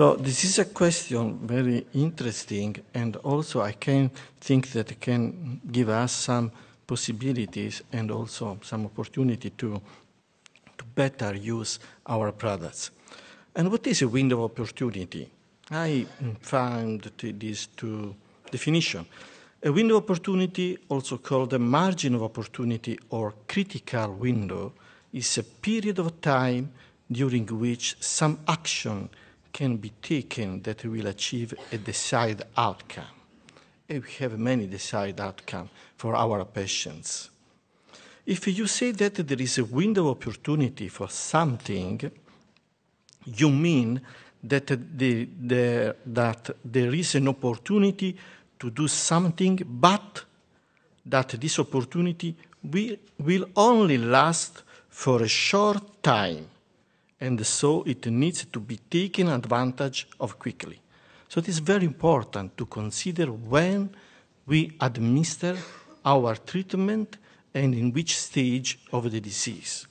So this is a question very interesting, and also I can think that it can give us some possibilities and also some opportunity to, to better use our products. And what is a window of opportunity? I found these two definitions. A window of opportunity, also called a margin of opportunity or critical window, is a period of time during which some action can be taken that will achieve a desired outcome. And we have many desired outcomes for our patients. If you say that there is a window of opportunity for something, you mean that, the, the, that there is an opportunity to do something, but that this opportunity will, will only last for a short time and so it needs to be taken advantage of quickly. So it is very important to consider when we administer our treatment and in which stage of the disease.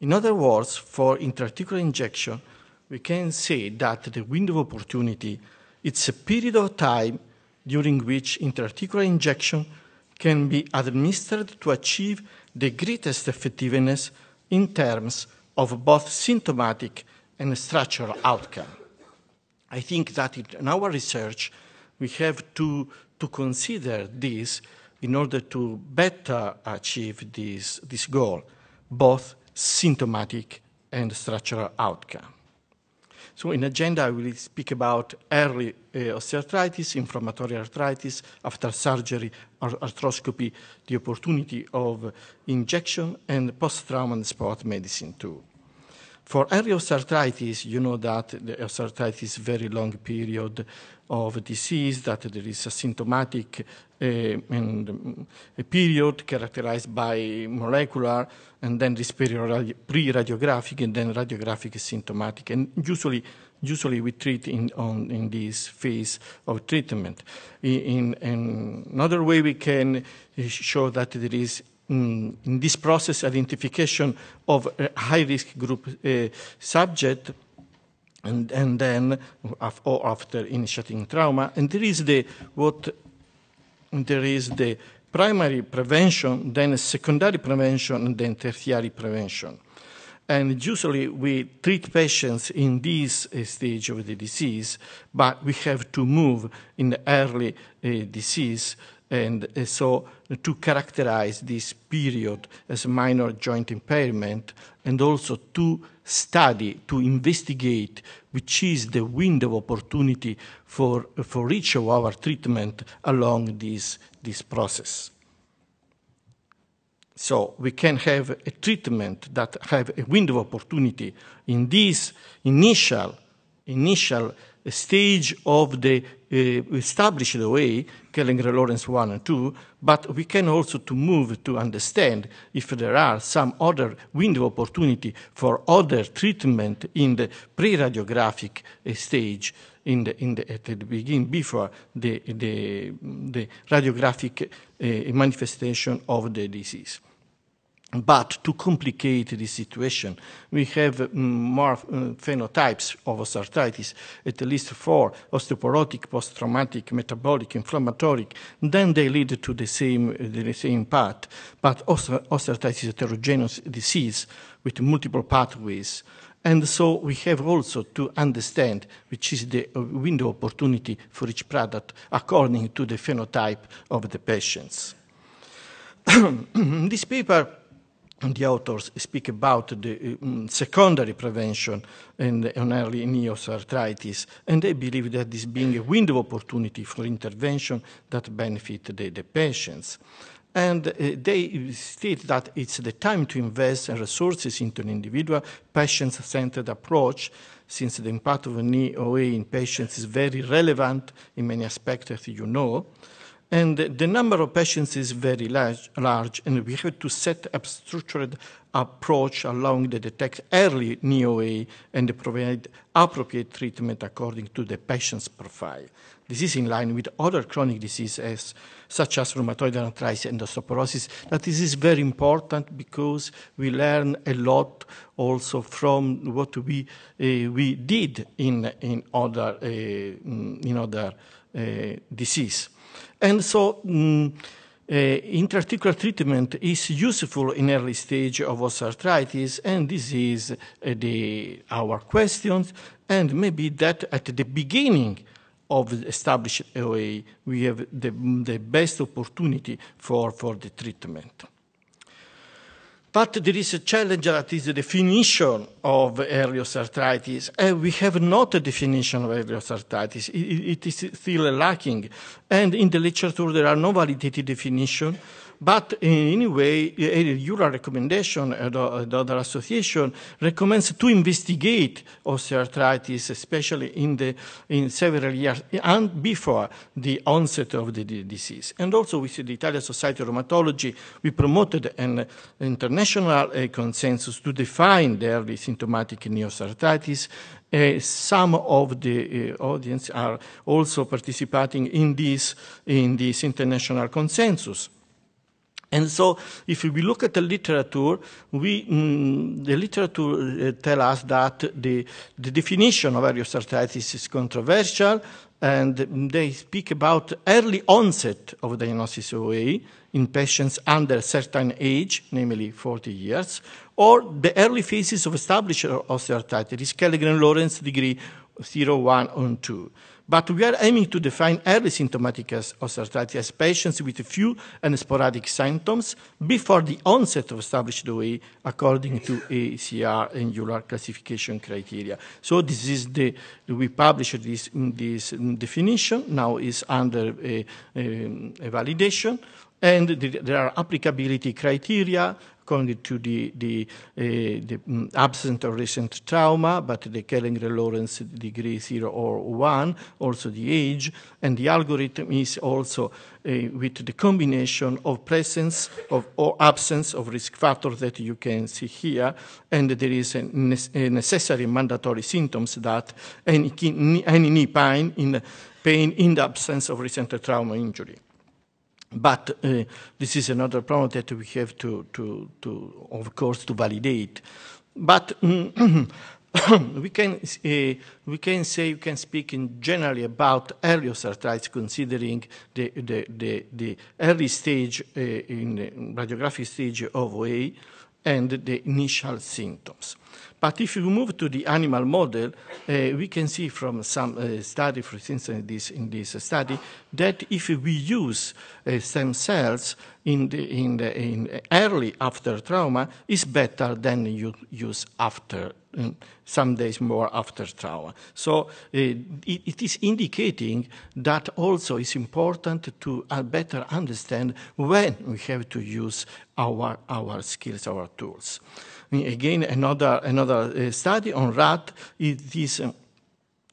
In other words, for intraarticular injection, we can say that the window of opportunity it's a period of time during which intraarticular injection can be administered to achieve the greatest effectiveness in terms of both symptomatic and structural outcome. I think that in our research, we have to, to consider this in order to better achieve this, this goal, both symptomatic and structural outcome. So in agenda, I will speak about early uh, osteoarthritis, inflammatory arthritis, after surgery, arthroscopy, the opportunity of injection, and post-trauma and sport medicine too. For osteoarthritis, you know that the osteoarthritis is very long period of disease, that there is a symptomatic uh, and, mm, a period characterized by molecular and then this pre-radiographic and then radiographic symptomatic. And usually, usually we treat in, on, in this phase of treatment. In, in another way, we can eh, show that there is in, in this process identification of high-risk group uh, subject, and, and then af or after initiating trauma. And there is the what there is the primary prevention, then secondary prevention, and then tertiary prevention. And usually we treat patients in this uh, stage of the disease, but we have to move in the early uh, disease and uh, so to characterize this period as minor joint impairment and also to study, to investigate which is the window of opportunity for, for each of our treatment along this, this process. So we can have a treatment that have a window of opportunity in this initial, initial stage of the uh, established way, Kellinger Lawrence 1 and 2, but we can also to move to understand if there are some other window opportunity for other treatment in the pre-radiographic uh, stage in the, in the, at the beginning, before the, the, the radiographic uh, manifestation of the disease. But to complicate the situation, we have mm, more mm, phenotypes of osteoarthritis, at least four osteoporotic, post traumatic, metabolic, inflammatory. Then they lead to the same, the same path. But osteoarthritis is a heterogeneous disease with multiple pathways. And so we have also to understand which is the uh, window opportunity for each product according to the phenotype of the patients. this paper, the authors speak about the um, secondary prevention and on early osteoarthritis, and they believe that this being a window of opportunity for intervention that benefit the, the patients. And uh, they state that it's the time to invest resources into an individual patient-centered approach since the impact of knee OA in patients is very relevant in many aspects as you know. And the number of patients is very large, large and we have to set up structured approach allowing the detect early NEOA and provide appropriate treatment according to the patient's profile. This is in line with other chronic diseases such as rheumatoid arthritis and osteoporosis. That this is very important because we learn a lot also from what we uh, we did in in other uh, in other uh, disease. And so um, uh, treatment is useful in early stage of osteoarthritis, and this is uh, the, our questions. And maybe that at the beginning of the established OA, we have the, the best opportunity for, for the treatment. But there is a challenge that is the definition of areas arthritis, and we have not a definition of areas arthritis. it, it is still lacking. And in the literature, there are no validated definitions but in any way, eh, eh, your recommendation, uh, the, the, association recommends to investigate osteoarthritis, especially in the in several years and before the onset of the, disease. And also, with the Italian Society of Rheumatology, we promoted an international eh, consensus to define the early symptomatic osteoarthritis. uh, some of the uh, audience are also participating in this, in this international consensus. And so, if we look at the literature, we, mm, the literature uh, tell us that the, the definition of various arthritis is controversial, and they speak about early onset of diagnosis OA in patients under a certain age, namely 40 years, or the early phases of established osteoarthritis, Kellgren-Lawrence degree 0, 1, and 2 but we are aiming to define early symptomatic osteoarthritis as patients with few and sporadic symptoms before the onset of established OA according to ACR and EULAR classification criteria. So this is the, we published this, this definition, now is under a, uh, a, um, a validation, and there are applicability criteria According to the, the, uh, the mm, absent or recent trauma, but the Kellengren-Lawrence degree 0 or 1, also the age, and the algorithm is also uh, with the combination of presence of, or absence of risk factors that you can see here, and there is a, a necessary mandatory symptoms that any, any knee pain in, pain in the absence of recent trauma injury. But uh, this is another problem that we have to, to, to of course, to validate. But mm, we can uh, we can say we can speak in generally about early arthritis, considering the the, the, the early stage uh, in radiographic stage of OA and the initial symptoms. But if you move to the animal model, uh, we can see from some uh, study, for instance, in this, in this study, that if we use uh, stem cells in, the, in, the, in early after trauma, is better than you use after mm, some days more after trauma. So uh, it, it is indicating that also it's important to uh, better understand when we have to use our, our skills, our tools again, another, another uh, study on rat, it is uh,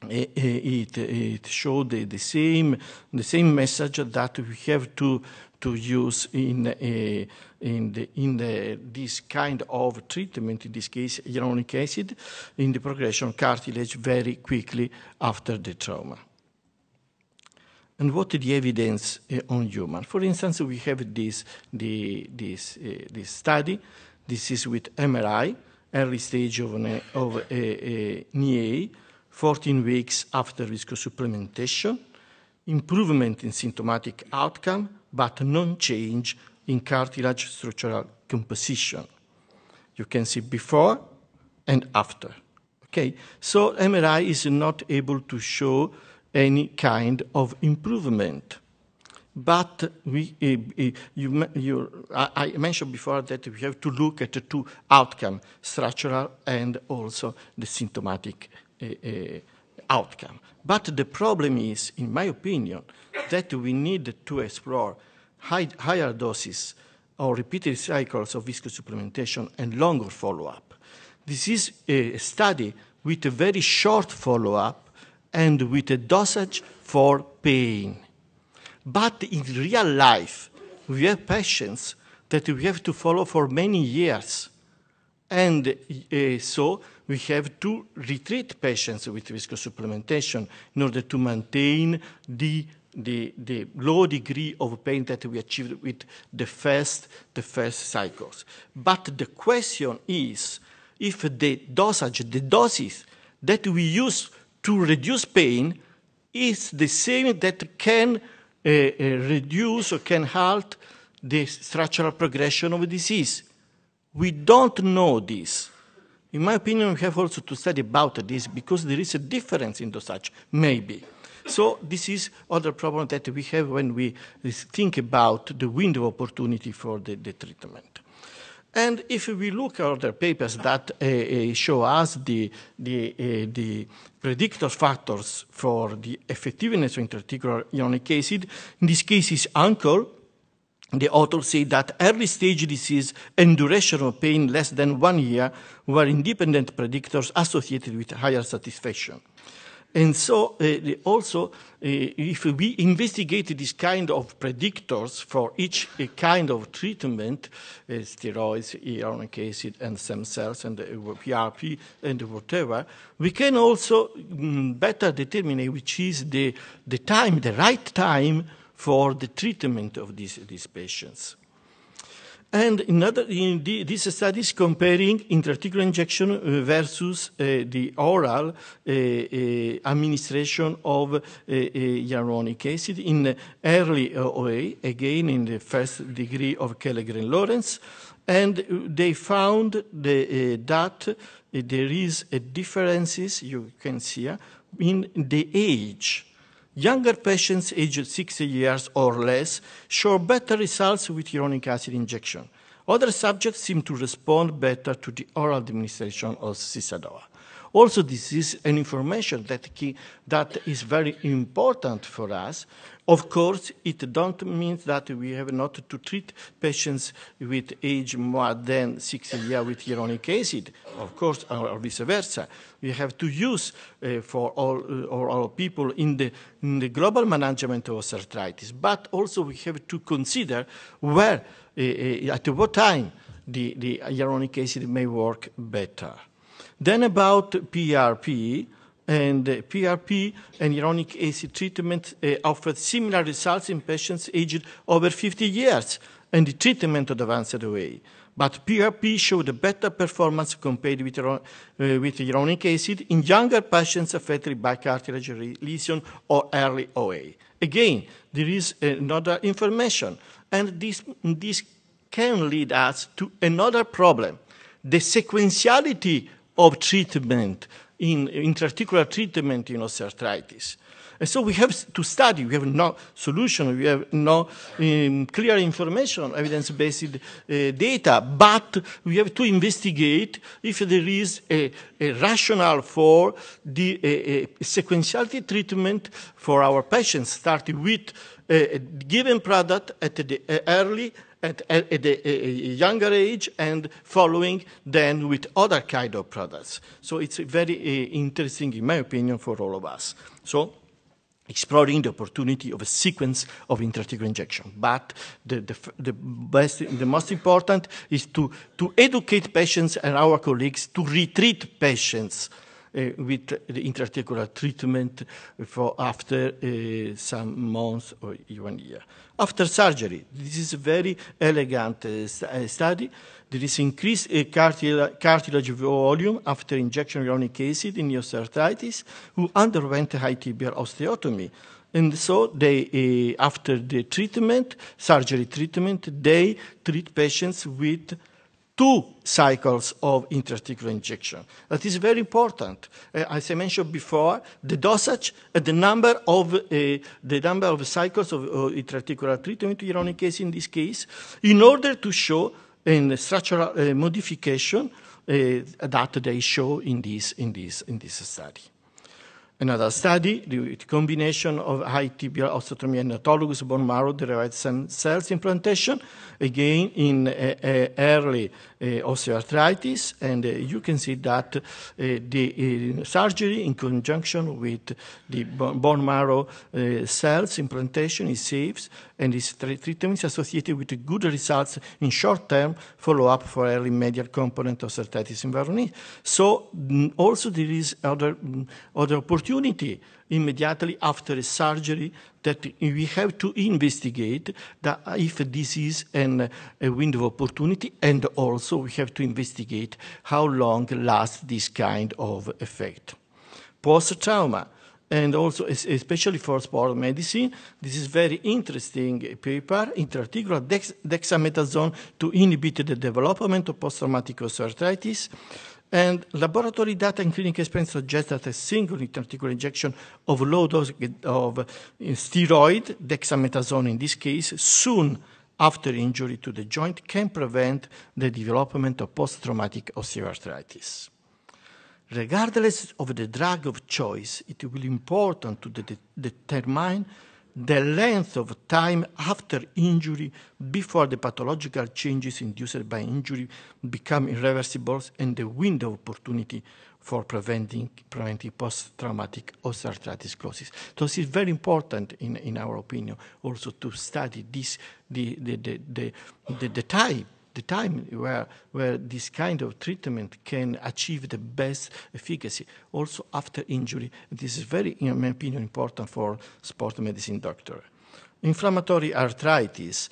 uh, it, it showed the, the, same the same message that we have to to use in a, in the, in the, this kind of treatment in this case hyaluronic acid in the progression cartilage very quickly after the trauma. And what the evidence on human? For instance, we have this the, this uh, this study this is with MRI, early stage of, an, of a, a, 14 weeks after viscosupplementation, improvement in symptomatic outcome, but non change in cartilage structural composition. You can see before and after. Okay, so MRI is not able to show any kind of improvement. But we, eh, eh, you, you, I mentioned before that we have to look at the two outcomes, structural and also the symptomatic eh, outcome. But the problem is, in my opinion, that we need to explore high, higher doses or repeated cycles of supplementation and longer follow-up. This is a study with a very short follow-up and with a dosage for pain. But in real life, we have patients that we have to follow for many years. And uh, so we have to retreat patients with viscosupplementation in order to maintain the, the, the low degree of pain that we achieved with the first, the first cycles. But the question is if the dosage, the doses that we use to reduce pain is the same that can Eh, eh, reduce or can halt the structural progression of disease. We don't know this. In my opinion, we have also to study about this because there is a difference in dosage, such, maybe. So this is other problem that we have when we think about the window of opportunity for the, the treatment. And if we look at other papers that uh, uh, show us the, the, uh, the predictor factors for the effectiveness of intraarticular ionic acid, in this case is ANCOR, the authors say that early stage disease and duration of pain less than one year were independent predictors associated with higher satisfaction. And so uh, also, uh, if we investigate this kind of predictors for each uh, kind of treatment, uh, steroids, hyaluronic acid, and stem cells, and PRP, uh, and whatever, we can also um, better determine which is the, the time, the right time for the treatment of these, these patients. And another, in the, this study is comparing intraarticular injection uh, versus uh, the oral uh, uh administration of uh, uh, hyaluronic acid in early OA, again in the first degree of Kellgren-Lawrence, and they found the, that there is a differences you can see in the age Younger patients aged 60 years or less show better results with uronic acid injection. Other subjects seem to respond better to the oral administration of cisadoa. Also, this is an information that, key, that is very important for us of course, it don't mean that we have not to treat patients with age more than 60 years with hyaluronic acid, of course, or, vice versa. We have to use uh, for all, uh, all people in the, in the global management of arthritis, but also we have to consider where, uh, uh at what time the, the hyaluronic acid may work better. Then about PRP, and PRP uh, and uronic acid treatment uh, offered similar results in patients aged over 50 years, and the treatment advanced away. But PRP showed a better performance compared with, uh, with uronic acid in younger patients affected by cartilage lesion or early OA. Again, there is another information, and this, this can lead us to another problem the sequentiality of treatment in intraarticular treatment in osteoarthritis. And so we have to study. We have no solution. We have no um, clear information, evidence-based uh, data. But we have to investigate if there is a, a rationale for the a, a sequentiality treatment for our patients, starting with uh, a given product at the uh, early at, at, at a, a, younger age and following then with other kind of products. So it's very uh, interesting, in my opinion, for all of us. So exploring the opportunity of a sequence of intrathecal injection. But the, the, the, best, the most important is to, to educate patients and our colleagues to retreat patients uh, with the intraarticular treatment for after uh, some months or even year. After surgery, this is a very elegant uh, st study. There is increased uh, cartilage volume after injection of uronic acid in osteoarthritis who underwent high tibial osteotomy. And so they, uh, after the treatment, surgery treatment, they treat patients with two cycles of intraarticular injection. That is very important. Uh, as I mentioned before, the dosage, uh, the number of uh, the number of cycles of uh, intraarticular treatment, Ironic case, in this case, in order to show a structural uh, modification uh, that they show in this in this in this study. Another study, the combination of high tibial osteotomy and autologous bone marrow derived stem cells implantation, again in uh, uh, early uh, osteoarthritis, and uh, you can see that uh, the surgery in conjunction with the bone marrow cells implantation is safe and is treatment is associated with good results in short-term follow-up for early medial component of osteoarthritis in Varoni. So also there is other, other opportunity immediately after surgery that we have to investigate that if this is an, a window of opportunity and also we have to investigate how long lasts this kind of effect. Post-trauma, and also especially for sport medicine. This is very interesting paper, intraarticular dex dexamethasone to inhibit the development of post-traumatic osteoarthritis. And laboratory data and clinical experience suggest that a single intraarticular injection of low dose of uh, steroid, dexamethasone in this case, soon after injury to the joint can prevent the development of post-traumatic osteoarthritis. Regardless of the drug of choice, it will be important to de determine the length of time after injury before the pathological changes induced by injury become irreversible and the window of opportunity for preventing, preventing post-traumatic osteoarthritis sclerosis. So it's very important, in, in our opinion, also to study this, the, the, the, the, the, the type the time where, where this kind of treatment can achieve the best efficacy, also after injury. This is very, in my opinion, important for sport medicine doctor. Inflammatory arthritis.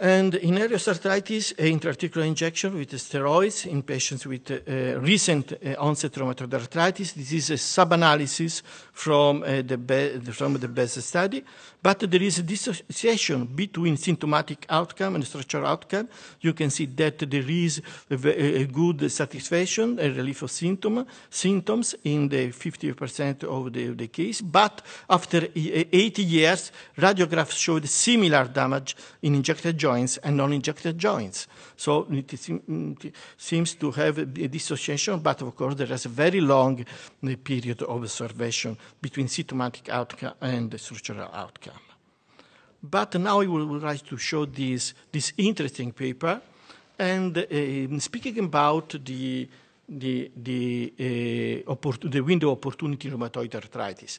And in areas arthritis, intraarticular injection with steroids in patients with uh, recent uh, onset rheumatoid arthritis. This is a sub-analysis from, uh, the from the BEST study. But there is a dissociation between symptomatic outcome and structural outcome. You can see that there is a, a good satisfaction and relief of symptom, symptoms in the 50% of the, the case. But after 80 years, radiographs showed similar damage in injected joints joints and non-injected joints. So it seems to have a dissociation, but of course there is a very long uh, period of observation between symptomatic outcome and the structural outcome. But now I would like to show this, this interesting paper, and uh, speaking about the the the, uh, the window opportunity rheumatoid arthritis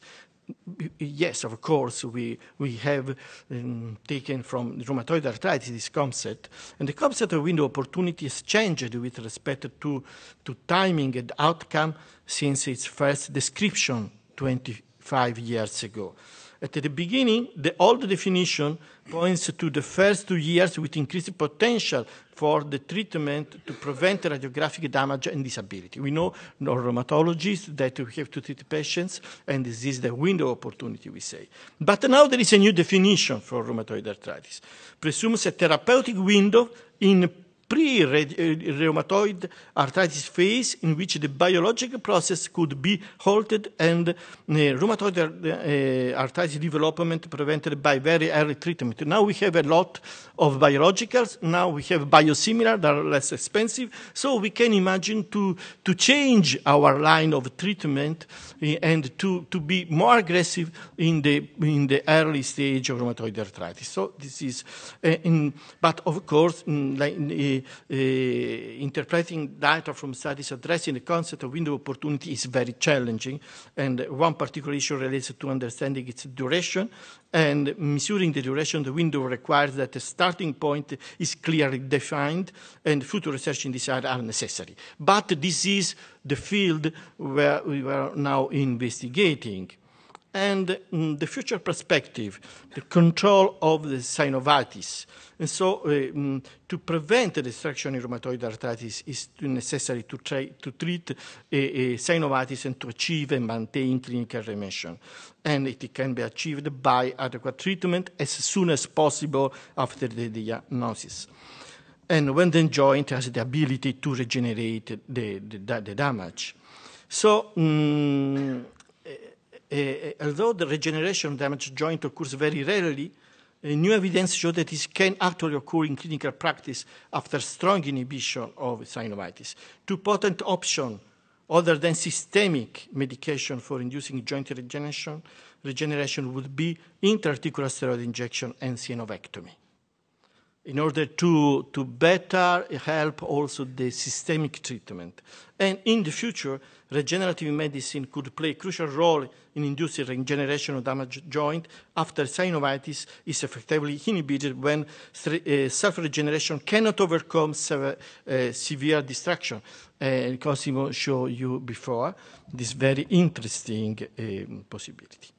yes, of course, we, we have um, taken from rheumatoid arthritis this concept. And the concept of window opportunity has changed with respect to, to timing and outcome since its first description 25 years ago. At the beginning, the old definition points to the first two years with increased potential for the treatment to prevent radiographic damage and disability. We know, rheumatologists, that we have to treat patients, and this is the window opportunity, we say. But now there is a new definition for rheumatoid arthritis. Presumes a therapeutic window in pre-rheumatoid eh, arthritis phase in which the biologic process could be halted and eh, rheumatoid eh, arthritis development prevented by very early treatment. Now we have a lot of biologicals. Now we have biosimilar that are less expensive. So we can imagine to, to change our line of treatment and to, to be more aggressive in the, in the early stage of rheumatoid arthritis. So this is, uh, in, but of course, in, mm, like, in, uh, interpreting data from studies addressing the concept of window opportunity is very challenging. And one particular issue relates to understanding its duration and measuring the duration of the window requires that the starting point is clearly defined and future research in this area are necessary. But this is the field where we are now investigating and mm, the future perspective, the control of the synovitis. And so uh, mm, to prevent the destruction in rheumatoid arthritis is necessary to, try, to treat uh, uh, synovitis and to achieve and maintain clinical remission. And it can be achieved by adequate treatment as soon as possible after the diagnosis and when the joint has the ability to regenerate the, the, the damage. So mm, Eh, eh, although the regeneration damaged joint occurs very rarely, eh, new evidence shows that it can actually occur in clinical practice after strong inhibition of synovitis. Two potent options other than systemic medication for inducing joint regeneration, regeneration would be interarticular steroid injection and synovectomy in order to, to better help also the systemic treatment. And in the future, regenerative medicine could play a crucial role in inducing regeneration of damaged joint after synovitis is effectively inhibited when uh, self-regeneration cannot overcome sever, uh, severe destruction. Uh, Cosimo showed you before this very interesting um, possibility.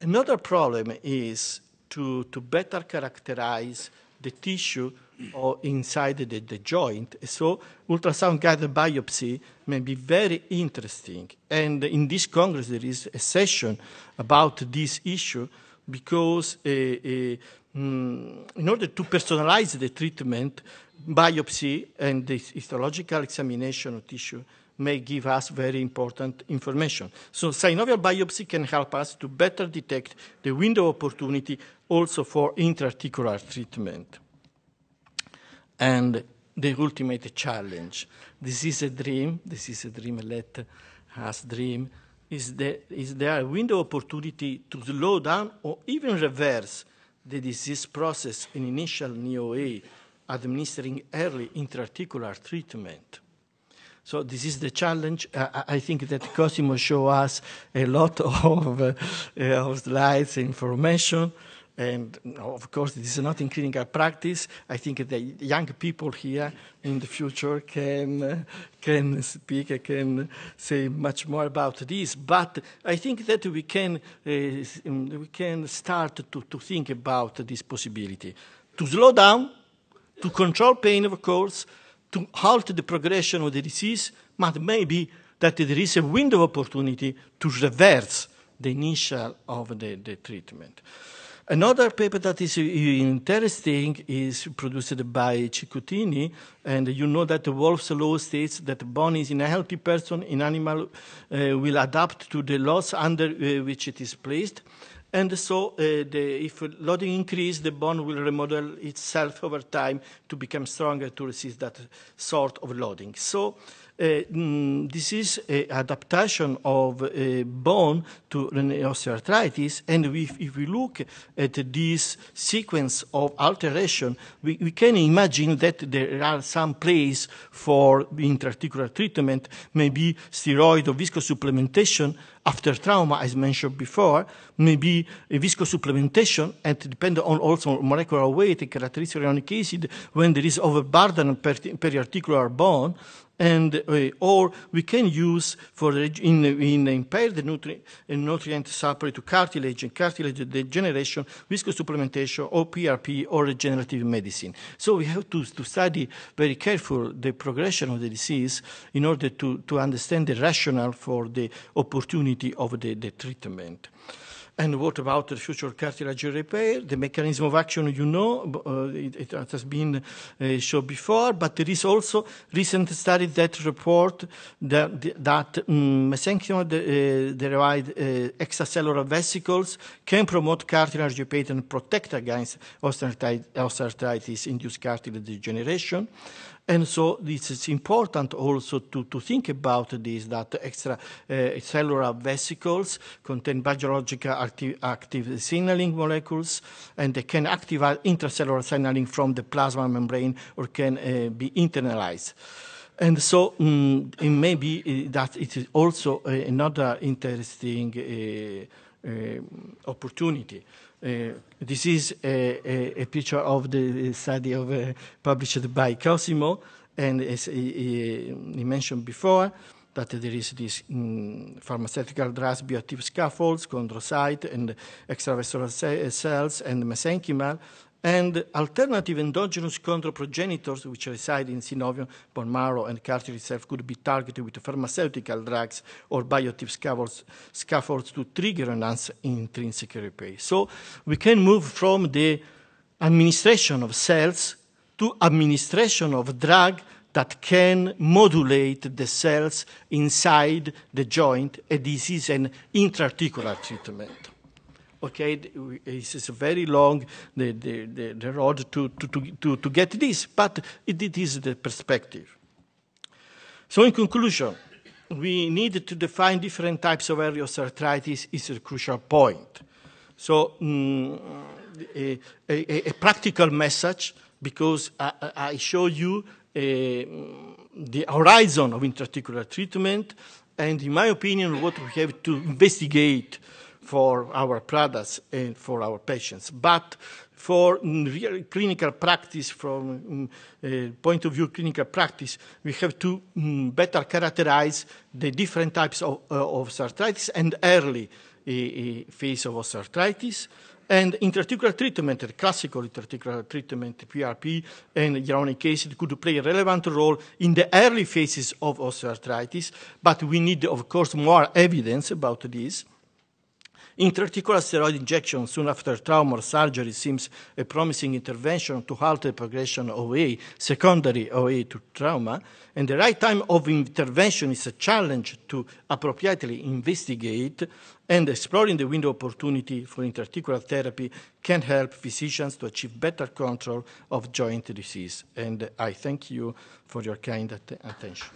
Another problem is to, to better characterize the tissue or inside the, the joint. So ultrasound-guided biopsy may be very interesting. And in this Congress, there is a session about this issue because uh, uh, in order to personalize the treatment, biopsy and the histological examination of tissue may give us very important information. So synovial biopsy can help us to better detect the window opportunity also for intraarticular treatment. And the ultimate challenge, this is a dream, this is a dream, let us dream, is, there a window opportunity to slow down or even reverse the disease process in initial NEOA administering early intraarticular treatment? So this is the challenge. Uh, I think that Cosimo show us a lot of, uh, uh, of slides, information, and of course this is not in clinical practice. I think the young people here in the future can uh, can speak, can say much more about this. But I think that we can uh, um, we can start to, to think about this possibility to slow down, to control pain, of course to halt the progression of the disease, but maybe that there is a window of opportunity to reverse the initial of the, the treatment. Another paper that is uh, interesting is produced by Cicuttini, and you know that the Wolf's law states that bone is in a healthy person, in animal uh, will adapt to the loss under uh, which it is placed. And so uh, the, if loading increase, the bone will remodel itself over time to become stronger to resist that sort of loading. So uh, mm, this is uh, adaptation of uh, bone to osteoarthritis. And if, if we look at this sequence of alteration, we, we can imagine that there are some place for intra-articular treatment, maybe steroid or viscosupplementation after trauma, as mentioned before, maybe a viscosupplementation and depend on also molecular weight and characteristic ionic acid when there is overburden of periarticular bone, and uh, or we can use for in, in impaired the uh, nutrient supply to cartilage and cartilage degeneration, supplementation, or PRP or regenerative medicine. So we have to, to study very careful the progression of the disease in order to, to understand the rationale for the opportunity of the, the treatment. And what about the future cartilage repair? The mechanism of action, you know, uh, it, it, has been uh, shown before, but there is also recent studies that report that, that um, mm, mesenchyma-derived uh, uh, extracellular vesicles can promote cartilage repair and protect against osteoarthritis-induced cartilage degeneration. And so this is important also to, to think about this, that extracellular uh, vesicles contain biological active, active signaling molecules, and they can activate intracellular signaling from the plasma membrane or can uh, be internalized. And so um, it may be uh, that it is also uh, another interesting uh, uh opportunity. Uh, this is a, a, a, picture of the study of, uh, published by Cosimo, and as he, he mentioned before, that there is this mm, pharmaceutical drugs, bioactive scaffolds, chondrocyte, and extracellular cells, and mesenchymal, and alternative endogenous control progenitors, which reside in synovium, bone marrow, and cartilage itself, could be targeted with pharmaceutical drugs or biotip scaffolds, scaffolds to trigger an intrinsic repair. So we can move from the administration of cells to administration of drug that can modulate the cells inside the joint, and this is an intraarticular treatment. Okay, this is very long the, the, the, the road to, to, to, to, get this, but it, it is the perspective. So in conclusion, we need to define different types of arthritis is a crucial point. So mm, a, a, a, practical message, because I, I show you eh, the horizon of intraarticular treatment, and in my opinion, what we have to investigate for our products and for our patients. But for clinical practice, from a mm, eh, point of view clinical practice, we have to mm, better characterize the different types of, eh, of arthritis and early eh, phase of osteoarthritis. And intraarticular treatment, the classical intraarticular treatment, PRP, and hyaluronic acid could play a relevant role in the early phases of osteoarthritis, but we need, of course, more evidence about this intra steroid injection soon after trauma or surgery seems a promising intervention to halt the progression of OA, secondary OA to trauma, and the right time of intervention is a challenge to appropriately investigate, and exploring the window opportunity for intra therapy can help physicians to achieve better control of joint disease. And I thank you for your kind attention.